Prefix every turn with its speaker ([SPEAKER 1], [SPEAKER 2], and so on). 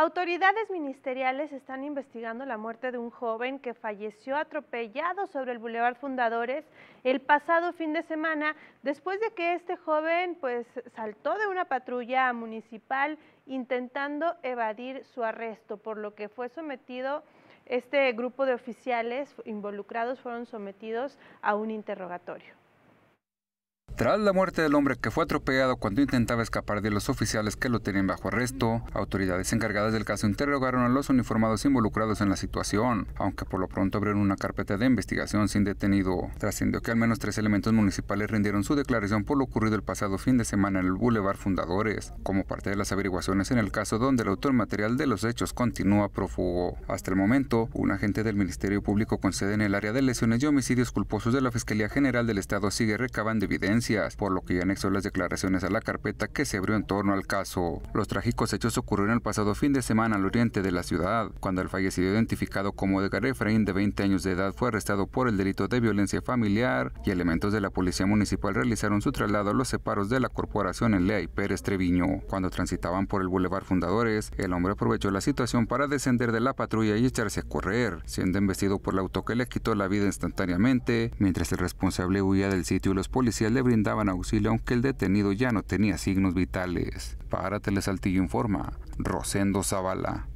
[SPEAKER 1] Autoridades ministeriales están investigando la muerte de un joven que falleció atropellado sobre el Boulevard Fundadores el pasado fin de semana después de que este joven pues saltó de una patrulla municipal intentando evadir su arresto, por lo que fue sometido este grupo de oficiales involucrados fueron sometidos a un interrogatorio.
[SPEAKER 2] Tras la muerte del hombre que fue atropellado cuando intentaba escapar de los oficiales que lo tenían bajo arresto, autoridades encargadas del caso interrogaron a los uniformados involucrados en la situación, aunque por lo pronto abrieron una carpeta de investigación sin detenido, trascendió que al menos tres elementos municipales rindieron su declaración por lo ocurrido el pasado fin de semana en el Boulevard Fundadores, como parte de las averiguaciones en el caso donde el autor material de los hechos continúa prófugo. Hasta el momento, un agente del Ministerio Público con sede en el área de lesiones y homicidios culposos de la Fiscalía General del Estado sigue recabando evidencia por lo que ya anexó las declaraciones a la carpeta que se abrió en torno al caso. Los trágicos hechos ocurrieron el pasado fin de semana al oriente de la ciudad, cuando el fallecido identificado como Edgar Efraín, de 20 años de edad, fue arrestado por el delito de violencia familiar y elementos de la Policía Municipal realizaron su traslado a los separos de la corporación en Lea y Pérez Treviño. Cuando transitaban por el Boulevard Fundadores, el hombre aprovechó la situación para descender de la patrulla y echarse a correr, siendo embestido por el auto que le quitó la vida instantáneamente, mientras el responsable huía del sitio y los policías le brindaron daban auxilio aunque el detenido ya no tenía signos vitales. Para Telesaltillo informa, Rosendo Zavala.